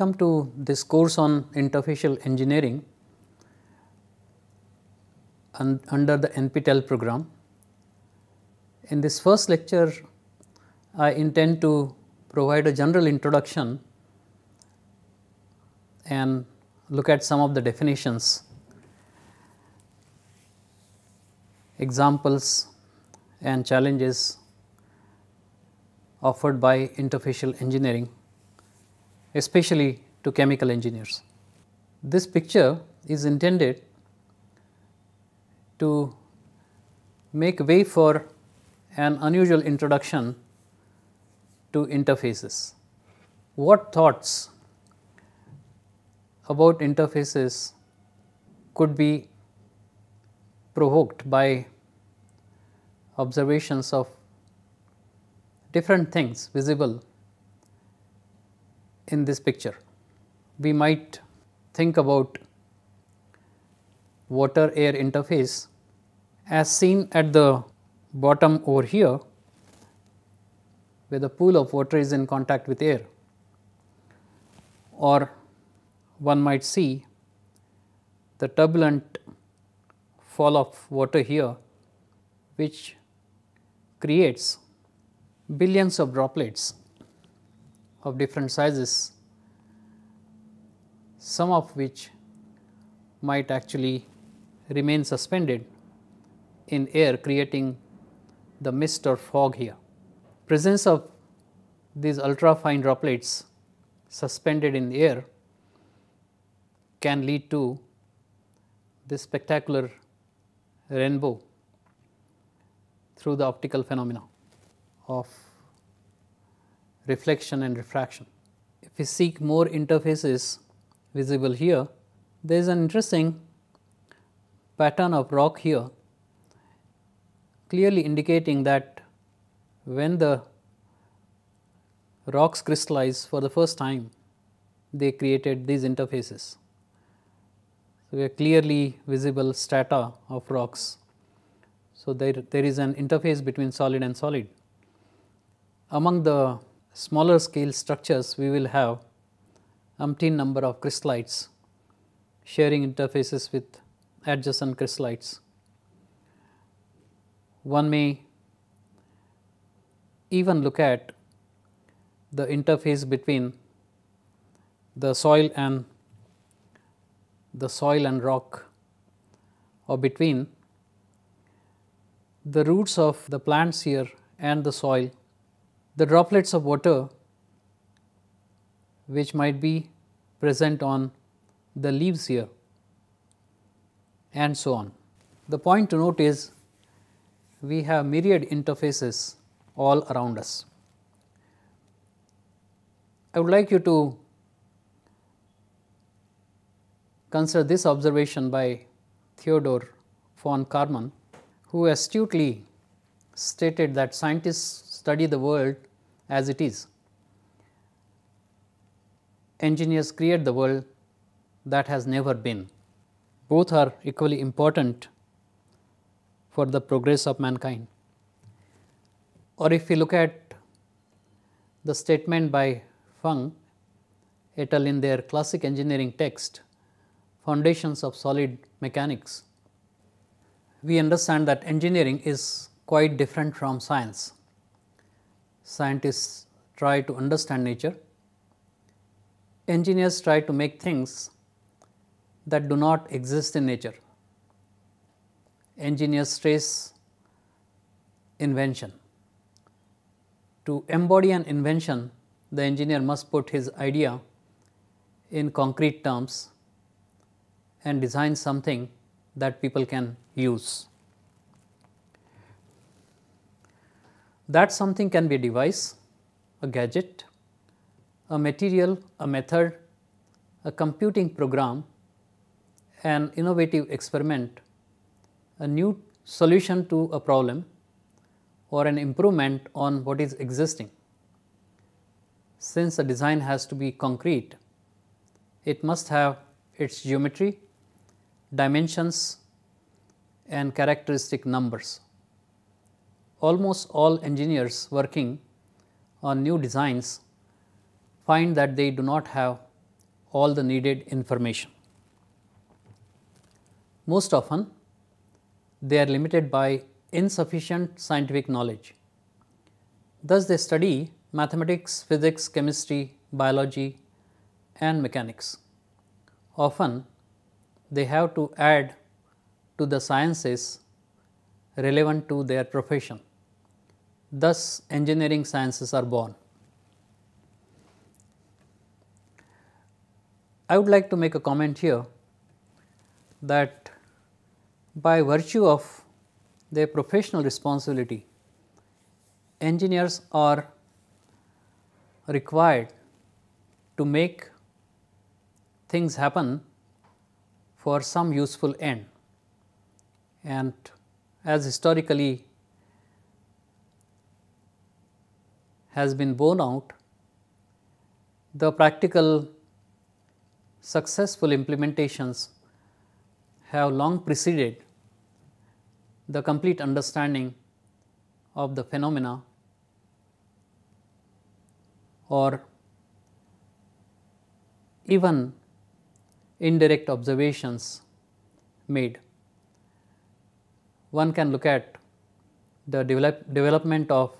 welcome to this course on interfacial engineering un under the NPTEL program. In this first lecture, I intend to provide a general introduction and look at some of the definitions, examples and challenges offered by interfacial engineering especially to chemical engineers. This picture is intended to make way for an unusual introduction to interfaces. What thoughts about interfaces could be provoked by observations of different things visible in this picture. We might think about water air interface as seen at the bottom over here where the pool of water is in contact with air or one might see the turbulent fall of water here which creates billions of droplets of different sizes, some of which might actually remain suspended in air creating the mist or fog here. Presence of these ultrafine droplets suspended in air can lead to this spectacular rainbow through the optical phenomena of reflection and refraction. If we seek more interfaces visible here, there is an interesting pattern of rock here clearly indicating that when the rocks crystallize for the first time, they created these interfaces. So, we are clearly visible strata of rocks. So, there, there is an interface between solid and solid. Among the smaller scale structures, we will have umpteen number of crystallites sharing interfaces with adjacent crystallites. One may even look at the interface between the soil and the soil and rock or between the roots of the plants here and the soil the droplets of water which might be present on the leaves here and so on. The point to note is we have myriad interfaces all around us. I would like you to consider this observation by Theodore von Karman who astutely stated that scientists study the world as it is. Engineers create the world that has never been. Both are equally important for the progress of mankind. Or if we look at the statement by Fung et al. in their classic engineering text, Foundations of Solid Mechanics, we understand that engineering is quite different from science scientists try to understand nature, engineers try to make things that do not exist in nature. Engineers trace invention. To embody an invention, the engineer must put his idea in concrete terms and design something that people can use. That something can be a device, a gadget, a material, a method, a computing program, an innovative experiment, a new solution to a problem or an improvement on what is existing. Since a design has to be concrete, it must have its geometry, dimensions and characteristic numbers almost all engineers working on new designs find that they do not have all the needed information. Most often, they are limited by insufficient scientific knowledge. Thus, they study mathematics, physics, chemistry, biology and mechanics. Often, they have to add to the sciences relevant to their profession. Thus, engineering sciences are born. I would like to make a comment here that by virtue of their professional responsibility, engineers are required to make things happen for some useful end. And as historically has been borne out, the practical successful implementations have long preceded the complete understanding of the phenomena or even indirect observations made. One can look at the develop development of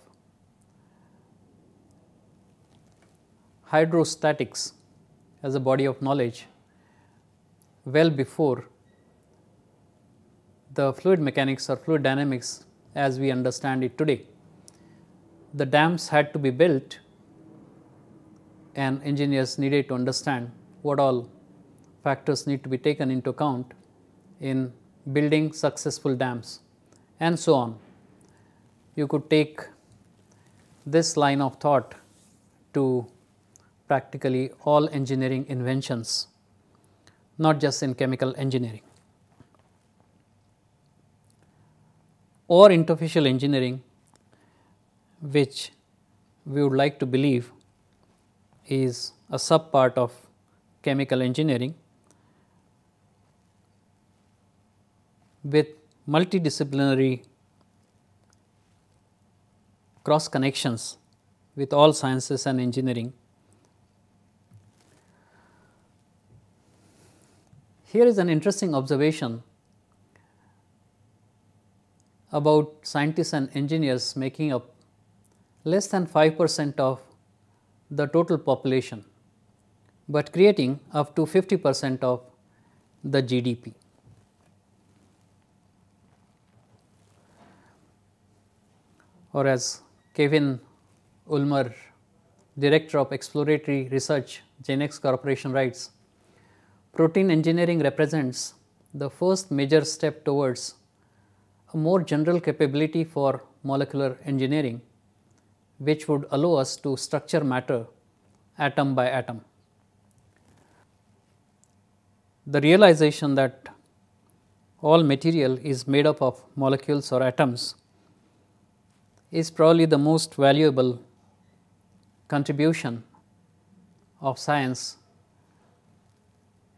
hydrostatics as a body of knowledge well before the fluid mechanics or fluid dynamics as we understand it today. The dams had to be built and engineers needed to understand what all factors need to be taken into account in building successful dams and so on. You could take this line of thought to practically all engineering inventions, not just in chemical engineering or interfacial engineering which we would like to believe is a subpart of chemical engineering with multidisciplinary cross connections with all sciences and engineering Here is an interesting observation about scientists and engineers making up less than 5 percent of the total population, but creating up to 50 percent of the GDP. Or as Kevin Ulmer, Director of Exploratory Research, Genex Corporation writes, Protein engineering represents the first major step towards a more general capability for molecular engineering, which would allow us to structure matter atom by atom. The realization that all material is made up of molecules or atoms is probably the most valuable contribution of science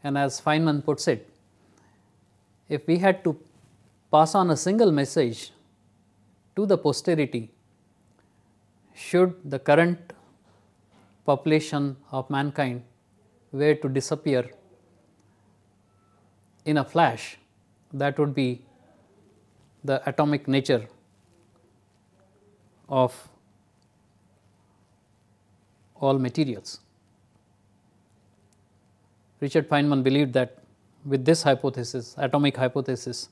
and as Feynman puts it, if we had to pass on a single message to the posterity, should the current population of mankind were to disappear in a flash, that would be the atomic nature of all materials. Richard Feynman believed that with this hypothesis, atomic hypothesis,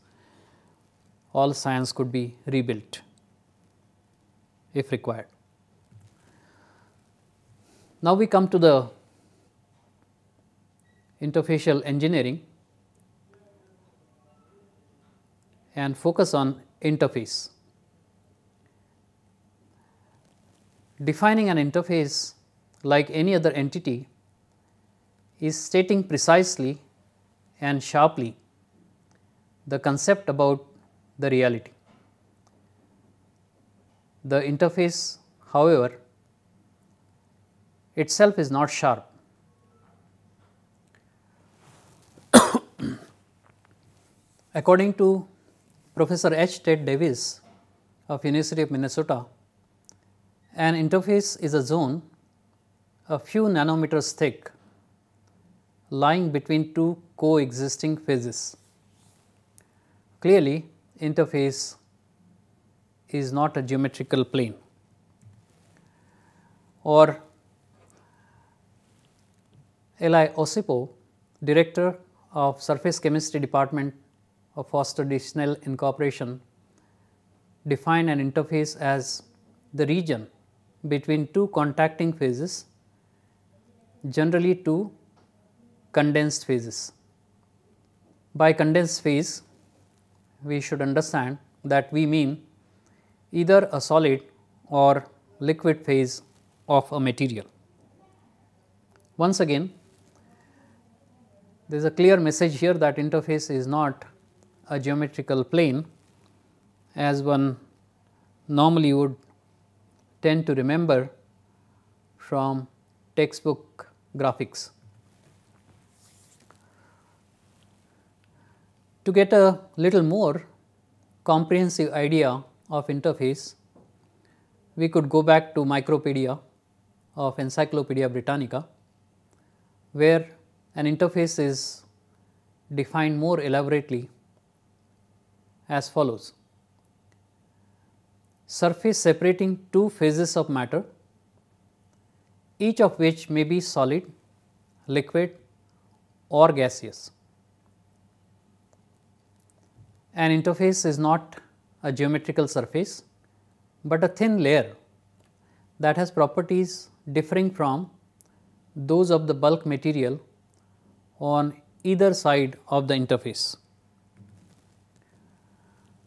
all science could be rebuilt if required. Now we come to the interfacial engineering and focus on interface. Defining an interface like any other entity is stating precisely and sharply the concept about the reality. The interface however, itself is not sharp. According to Professor H. Ted Davis of University of Minnesota, an interface is a zone a few nanometers thick lying between two coexisting phases. Clearly, interface is not a geometrical plane or Eli Osipo, director of surface chemistry department of Foster Additional Incorporation define an interface as the region between two contacting phases generally two condensed phases. By condensed phase, we should understand that we mean either a solid or liquid phase of a material. Once again, there is a clear message here that interface is not a geometrical plane as one normally would tend to remember from textbook graphics. To get a little more comprehensive idea of interface, we could go back to Micropedia of Encyclopedia Britannica, where an interface is defined more elaborately as follows. Surface separating two phases of matter, each of which may be solid, liquid or gaseous an interface is not a geometrical surface, but a thin layer that has properties differing from those of the bulk material on either side of the interface.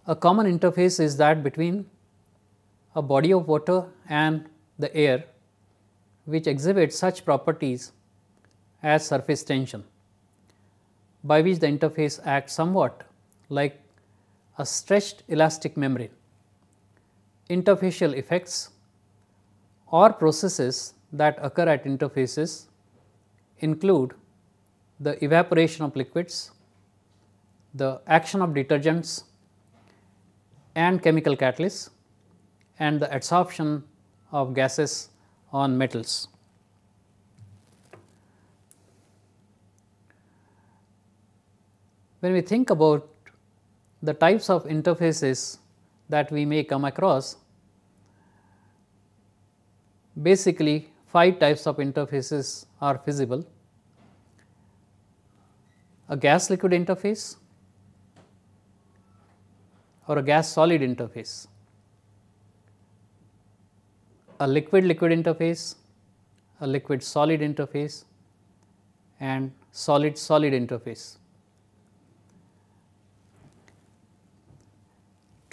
A common interface is that between a body of water and the air which exhibits such properties as surface tension by which the interface acts somewhat like a stretched elastic membrane, interfacial effects or processes that occur at interfaces include the evaporation of liquids, the action of detergents and chemical catalysts and the adsorption of gases on metals. When we think about the types of interfaces that we may come across basically 5 types of interfaces are feasible. A gas liquid interface or a gas solid interface, a liquid liquid interface, a liquid solid interface and solid solid interface.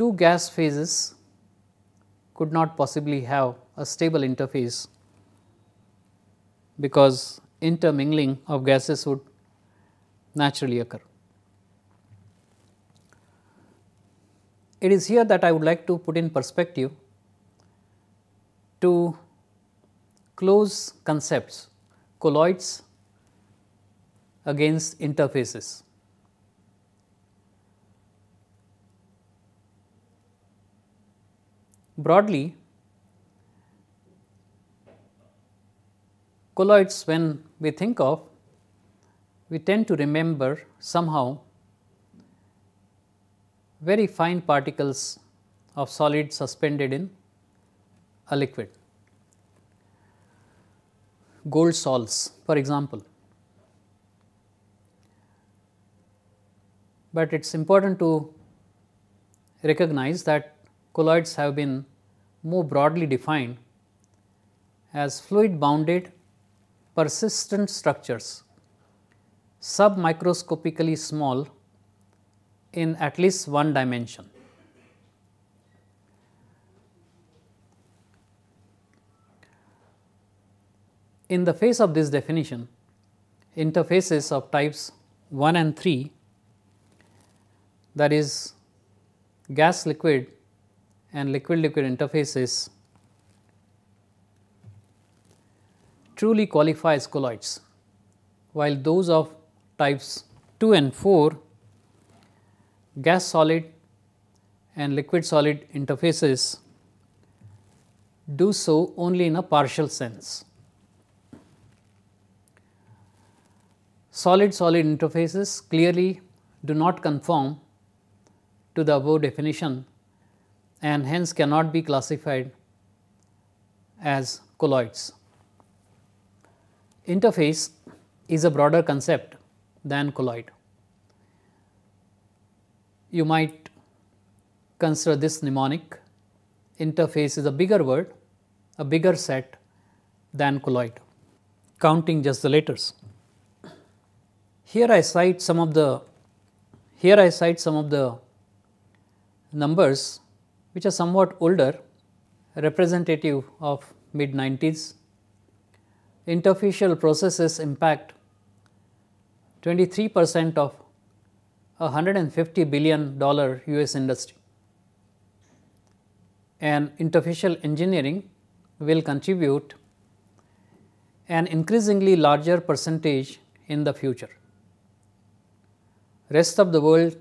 two gas phases could not possibly have a stable interface because intermingling of gases would naturally occur. It is here that I would like to put in perspective to close concepts colloids against interfaces. Broadly, colloids when we think of, we tend to remember somehow very fine particles of solid suspended in a liquid. Gold salts for example. But it is important to recognize that colloids have been more broadly defined as fluid bounded persistent structures submicroscopically small in at least one dimension. In the face of this definition, interfaces of types 1 and 3 that is gas liquid and liquid liquid interfaces truly qualify as colloids, while those of types 2 and 4 gas solid and liquid solid interfaces do so only in a partial sense. Solid solid interfaces clearly do not conform to the above definition and hence cannot be classified as colloids. Interface is a broader concept than colloid. You might consider this mnemonic interface is a bigger word, a bigger set than colloid, counting just the letters. Here I cite some of the here I cite some of the numbers which are somewhat older representative of mid 90s. Interfacial processes impact 23 percent of a 150 billion dollar US industry and interfacial engineering will contribute an increasingly larger percentage in the future. Rest of the world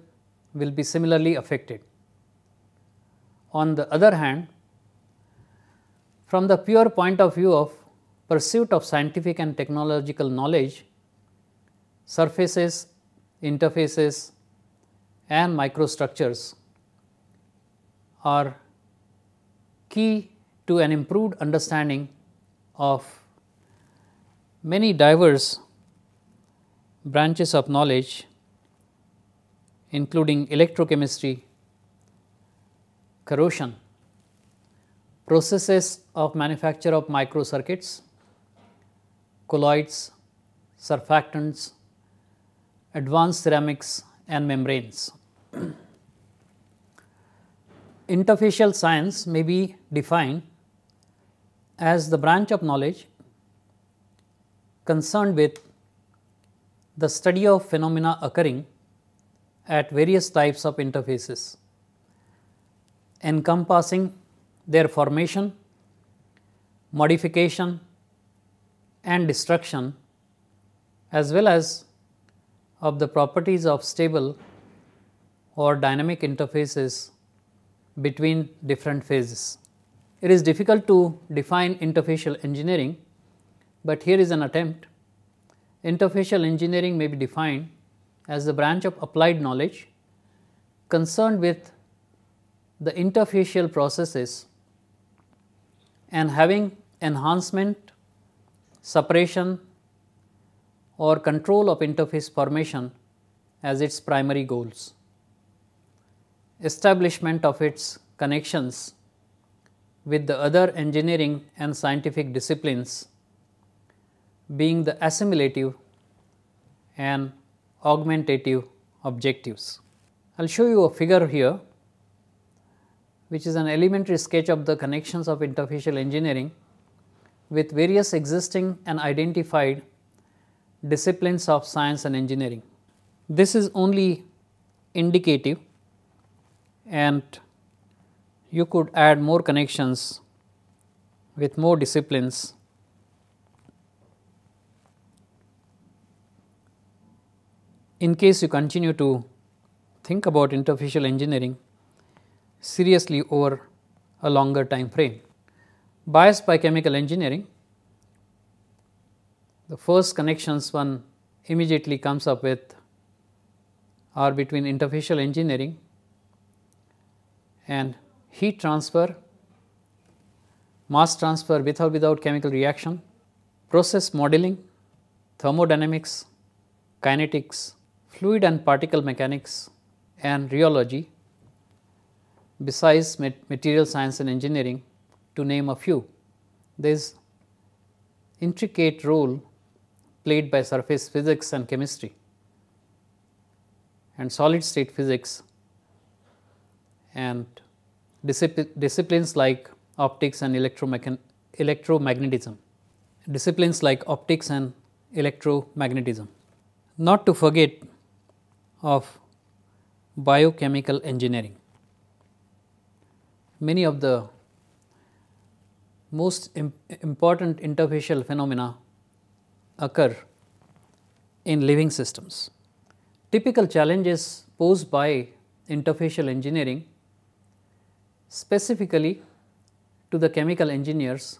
will be similarly affected. On the other hand, from the pure point of view of pursuit of scientific and technological knowledge, surfaces, interfaces and microstructures are key to an improved understanding of many diverse branches of knowledge including electrochemistry, corrosion, processes of manufacture of microcircuits, colloids, surfactants, advanced ceramics and membranes. Interfacial science may be defined as the branch of knowledge concerned with the study of phenomena occurring at various types of interfaces encompassing their formation, modification and destruction as well as of the properties of stable or dynamic interfaces between different phases. It is difficult to define interfacial engineering, but here is an attempt. Interfacial engineering may be defined as the branch of applied knowledge concerned with the interfacial processes and having enhancement, separation or control of interface formation as its primary goals. Establishment of its connections with the other engineering and scientific disciplines being the assimilative and augmentative objectives. I will show you a figure here which is an elementary sketch of the connections of interfacial engineering with various existing and identified disciplines of science and engineering. This is only indicative and you could add more connections with more disciplines in case you continue to think about interfacial engineering seriously over a longer time frame. Bias by chemical engineering, the first connections one immediately comes up with are between interfacial engineering and heat transfer, mass transfer with or without chemical reaction, process modeling, thermodynamics, kinetics, fluid and particle mechanics and rheology besides material science and engineering to name a few. There is intricate role played by surface physics and chemistry and solid state physics and disciplines like optics and electromagnetism, disciplines like optics and electromagnetism. Not to forget of biochemical engineering many of the most important interfacial phenomena occur in living systems. Typical challenges posed by interfacial engineering specifically to the chemical engineers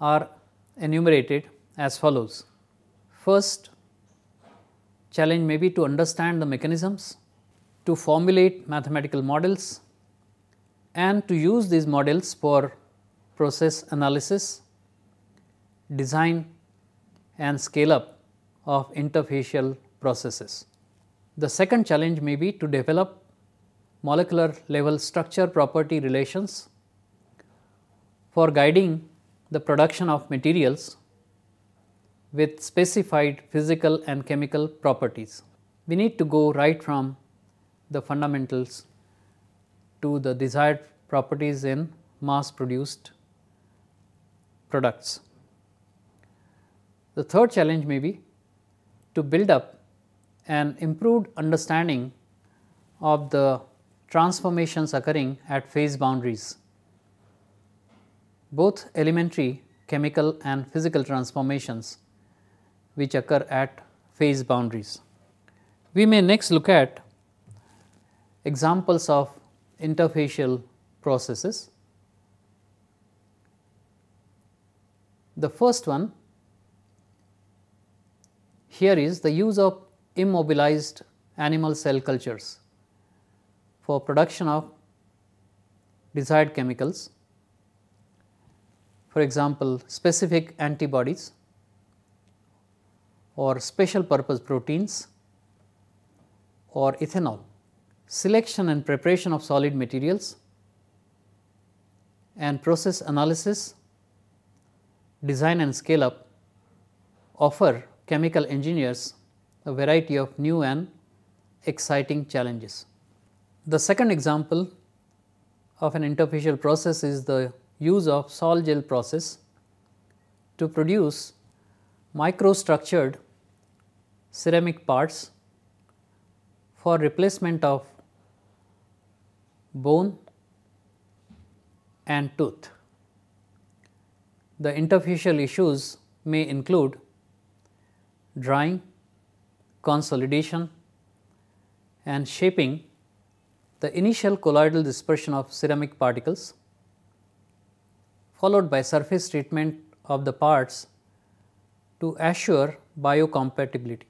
are enumerated as follows. First challenge may be to understand the mechanisms, to formulate mathematical models, and to use these models for process analysis, design and scale up of interfacial processes. The second challenge may be to develop molecular level structure property relations for guiding the production of materials with specified physical and chemical properties. We need to go right from the fundamentals to the desired properties in mass produced products. The third challenge may be to build up an improved understanding of the transformations occurring at phase boundaries, both elementary chemical and physical transformations which occur at phase boundaries. We may next look at examples of interfacial processes. The first one here is the use of immobilized animal cell cultures for production of desired chemicals. For example, specific antibodies or special purpose proteins or ethanol selection and preparation of solid materials and process analysis, design and scale up offer chemical engineers a variety of new and exciting challenges. The second example of an interfacial process is the use of sol gel process to produce microstructured ceramic parts for replacement of bone and tooth. The interfacial issues may include drying, consolidation and shaping the initial colloidal dispersion of ceramic particles followed by surface treatment of the parts to assure biocompatibility.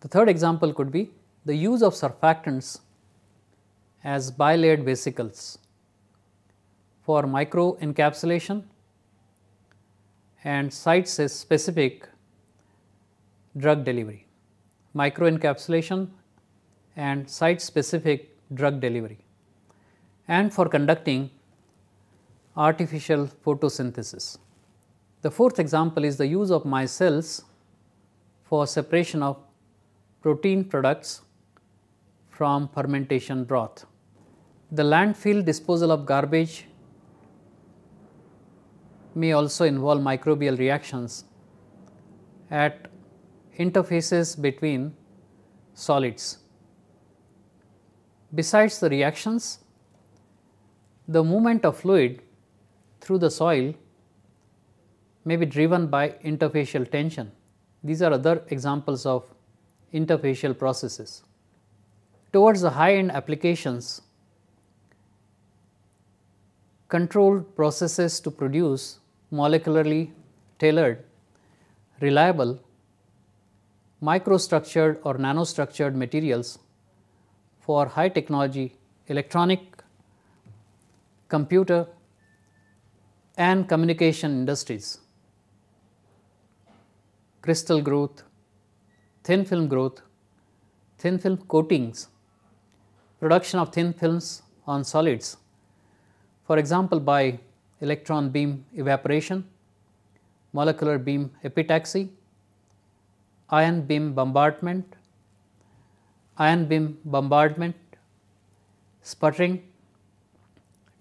The third example could be the use of surfactants as bilayered vesicles for micro encapsulation and site specific drug delivery, micro encapsulation and site specific drug delivery and for conducting artificial photosynthesis. The fourth example is the use of micelles for separation of protein products from fermentation broth. The landfill disposal of garbage may also involve microbial reactions at interfaces between solids. Besides the reactions, the movement of fluid through the soil may be driven by interfacial tension. These are other examples of interfacial processes. Towards the high end applications, controlled processes to produce molecularly tailored, reliable, microstructured or nanostructured materials for high technology electronic, computer and communication industries. Crystal growth, thin film growth, thin film coatings Production of thin films on solids. For example, by electron beam evaporation, molecular beam epitaxy, ion beam bombardment, ion beam bombardment, sputtering,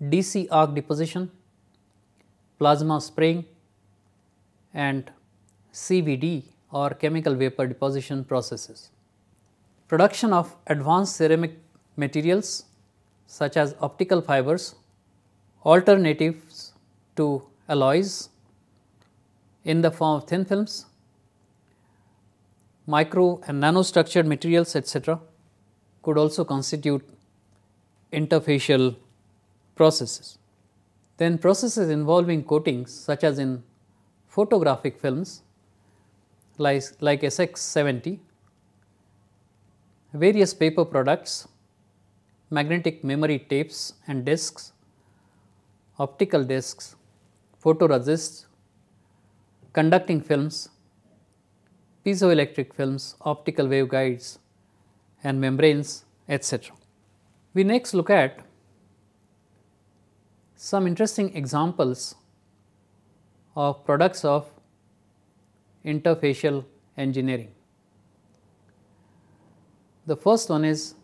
DC arc deposition, plasma spraying and CVD or chemical vapor deposition processes. Production of advanced ceramic materials such as optical fibers, alternatives to alloys in the form of thin films, micro and nanostructured materials etc., could also constitute interfacial processes. Then processes involving coatings such as in photographic films like, like SX70, various paper products magnetic memory tapes and discs, optical discs, photoresists, conducting films, piezoelectric films, optical waveguides and membranes etc. We next look at some interesting examples of products of interfacial engineering. The first one is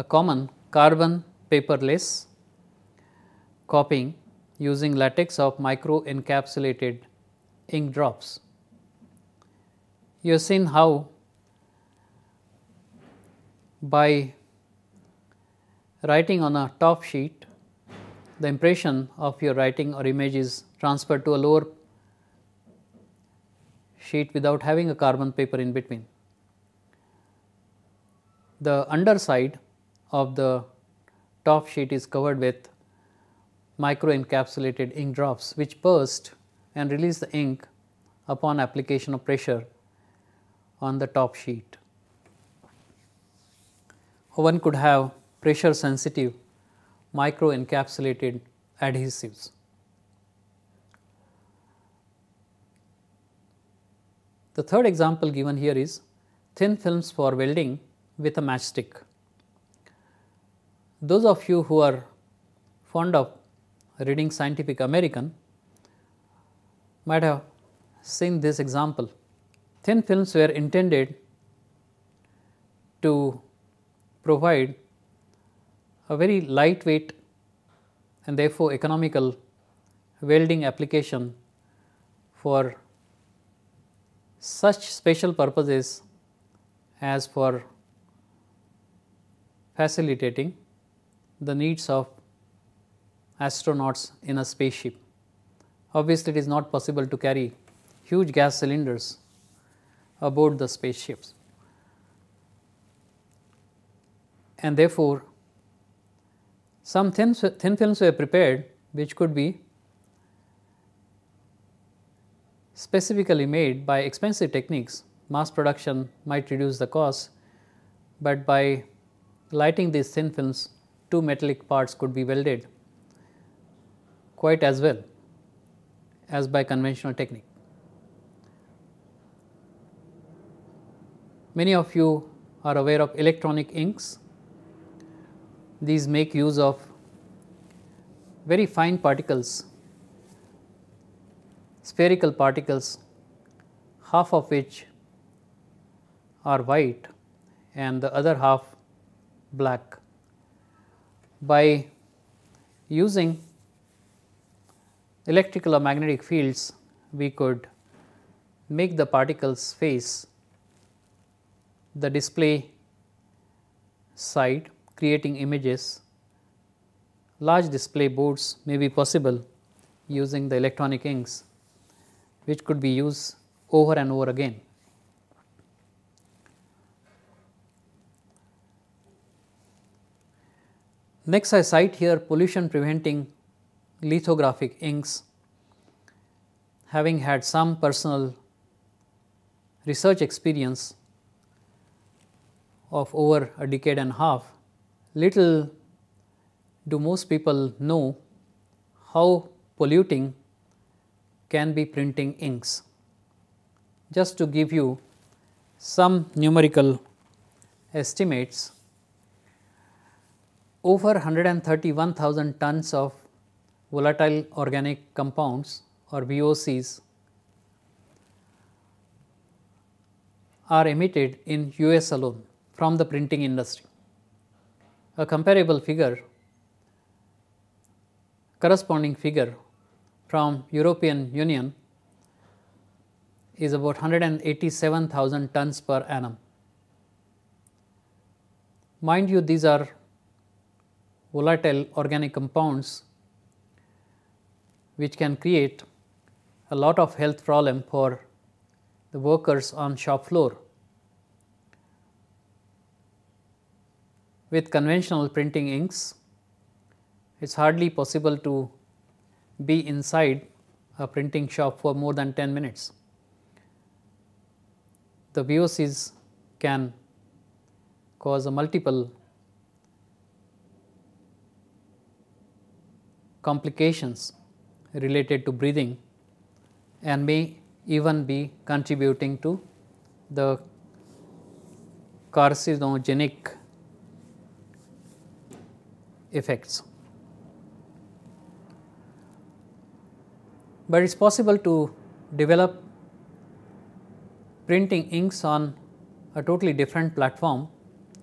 a common carbon paperless copying using latex of micro encapsulated ink drops. You have seen how by writing on a top sheet, the impression of your writing or image is transferred to a lower sheet without having a carbon paper in between. The underside of the top sheet is covered with micro encapsulated ink drops which burst and release the ink upon application of pressure on the top sheet. One could have pressure sensitive micro encapsulated adhesives. The third example given here is thin films for welding with a matchstick. Those of you who are fond of reading Scientific American might have seen this example. Thin films were intended to provide a very lightweight and therefore economical welding application for such special purposes as for facilitating the needs of astronauts in a spaceship. Obviously, it is not possible to carry huge gas cylinders aboard the spaceships. And therefore, some thin, thin films were prepared which could be specifically made by expensive techniques. Mass production might reduce the cost, but by lighting these thin films two metallic parts could be welded quite as well as by conventional technique. Many of you are aware of electronic inks. These make use of very fine particles, spherical particles, half of which are white and the other half black by using electrical or magnetic fields we could make the particles face the display side creating images large display boards may be possible using the electronic inks which could be used over and over again. Next I cite here pollution preventing lithographic inks having had some personal research experience of over a decade and a half, little do most people know how polluting can be printing inks. Just to give you some numerical estimates, over 131,000 tons of volatile organic compounds or VOCs are emitted in US alone from the printing industry. A comparable figure corresponding figure from European Union is about 187,000 tons per annum. Mind you these are volatile organic compounds which can create a lot of health problem for the workers on shop floor. With conventional printing inks, it is hardly possible to be inside a printing shop for more than 10 minutes. The VOCs can cause a multiple complications related to breathing and may even be contributing to the carcinogenic effects. But it is possible to develop printing inks on a totally different platform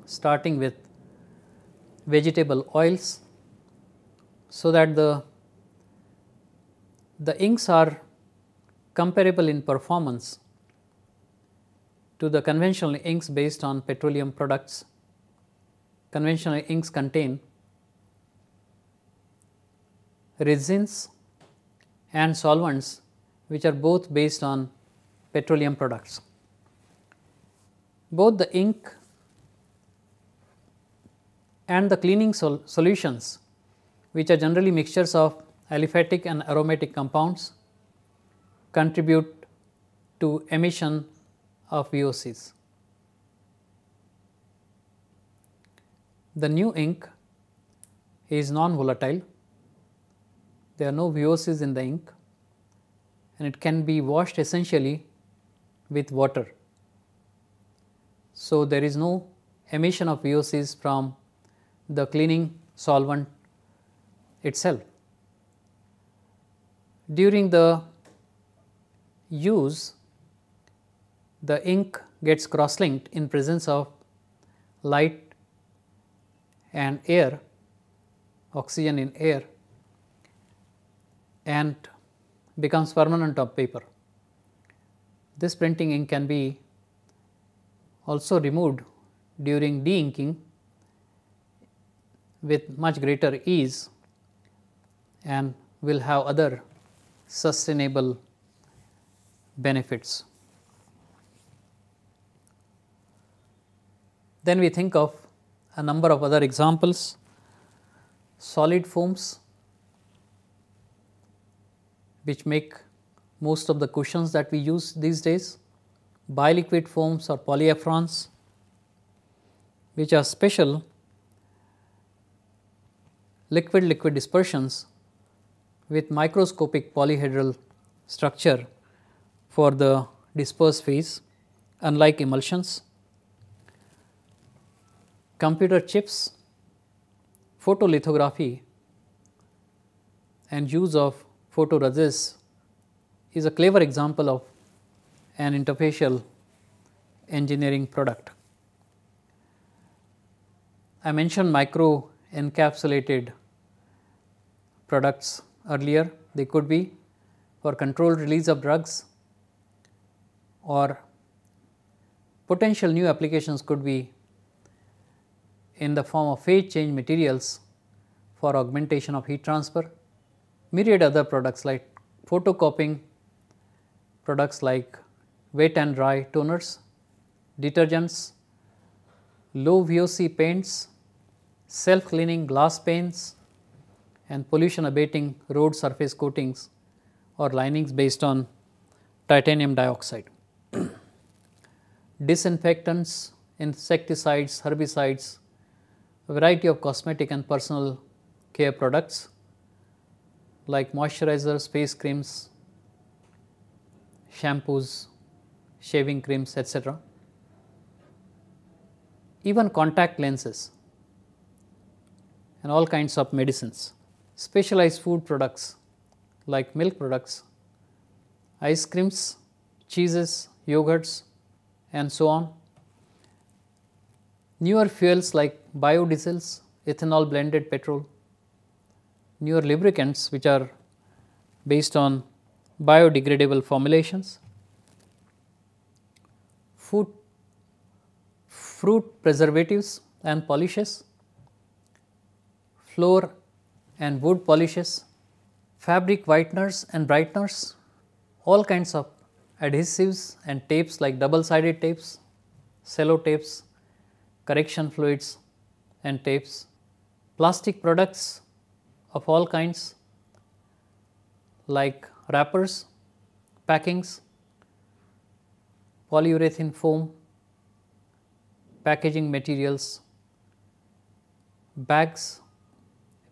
starting with vegetable oils so that the, the inks are comparable in performance to the conventional inks based on petroleum products. Conventional inks contain resins and solvents which are both based on petroleum products. Both the ink and the cleaning sol solutions which are generally mixtures of aliphatic and aromatic compounds contribute to emission of VOCs. The new ink is non-volatile, there are no VOCs in the ink and it can be washed essentially with water. So, there is no emission of VOCs from the cleaning solvent itself. During the use, the ink gets cross-linked in presence of light and air, oxygen in air and becomes permanent on paper. This printing ink can be also removed during deinking with much greater ease and will have other sustainable benefits. Then we think of a number of other examples, solid foams which make most of the cushions that we use these days, biliquid foams or polyephrons which are special liquid liquid dispersions with microscopic polyhedral structure for the dispersed phase unlike emulsions. Computer chips, photolithography and use of photoresist is a clever example of an interfacial engineering product. I mentioned micro encapsulated products earlier, they could be for controlled release of drugs or potential new applications could be in the form of phase change materials for augmentation of heat transfer, myriad other products like photocopying products like wet and dry toners, detergents, low VOC paints, self cleaning glass paints and pollution abating road surface coatings or linings based on titanium dioxide. Disinfectants, insecticides, herbicides, a variety of cosmetic and personal care products like moisturizers, face creams, shampoos, shaving creams etc. Even contact lenses and all kinds of medicines specialized food products like milk products, ice creams, cheeses, yogurts and so on. Newer fuels like biodiesels, ethanol blended petrol, newer lubricants which are based on biodegradable formulations, food, fruit preservatives and polishes, Floor and wood polishes, fabric whiteners and brighteners, all kinds of adhesives and tapes like double sided tapes, cello tapes, correction fluids and tapes, plastic products of all kinds like wrappers, packings, polyurethane foam, packaging materials, bags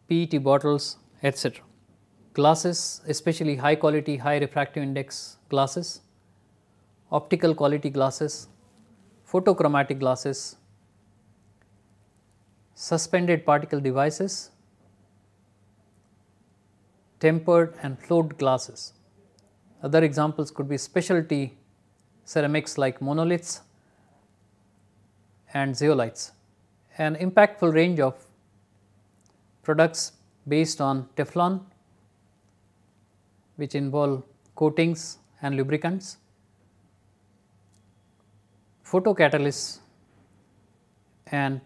PET bottles, etc. Glasses, especially high quality, high refractive index glasses, optical quality glasses, photochromatic glasses, suspended particle devices, tempered and float glasses. Other examples could be specialty ceramics like monoliths and zeolites. An impactful range of products based on Teflon which involve coatings and lubricants. Photocatalysts and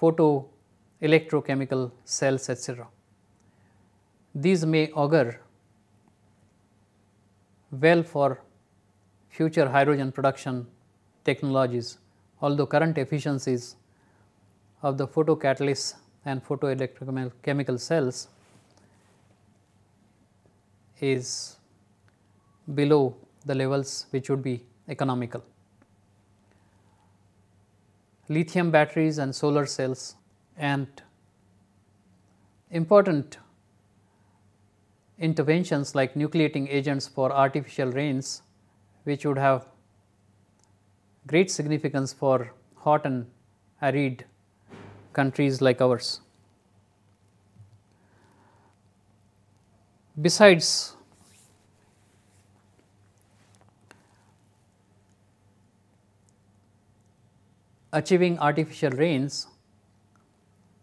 photoelectrochemical cells etc. These may augur well for future hydrogen production technologies, although current efficiencies of the photocatalysts and photoelectrochemical cells is below the levels which would be economical. Lithium batteries and solar cells and important interventions like nucleating agents for artificial rains which would have great significance for hot and arid countries like ours. Besides, achieving artificial rains,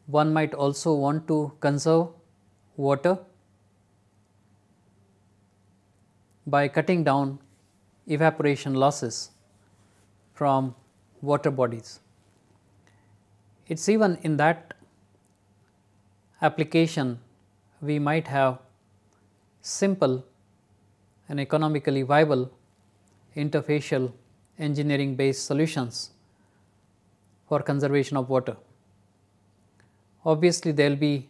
one might also want to conserve water by cutting down evaporation losses from water bodies. It is even in that application we might have simple and economically viable interfacial engineering based solutions for conservation of water. Obviously, there will be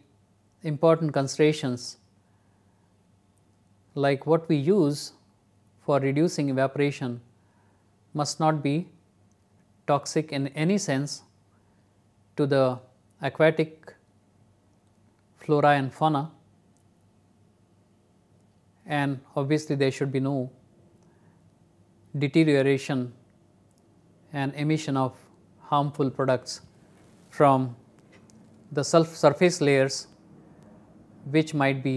important considerations like what we use for reducing evaporation must not be toxic in any sense to the aquatic flora and fauna and obviously there should be no deterioration and emission of harmful products from the surface layers which might be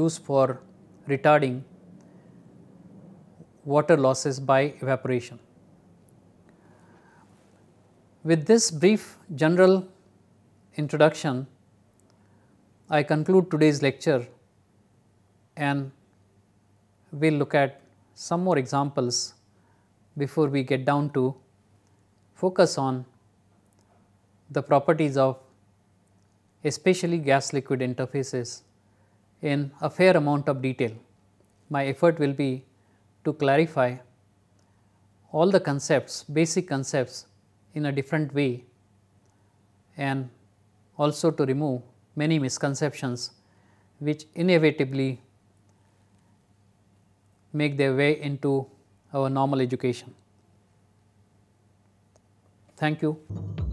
used for retarding water losses by evaporation. With this brief general introduction, I conclude today's lecture and we will look at some more examples before we get down to focus on the properties of especially gas liquid interfaces in a fair amount of detail. My effort will be to clarify all the concepts, basic concepts in a different way and also to remove many misconceptions which inevitably make their way into our normal education. Thank you.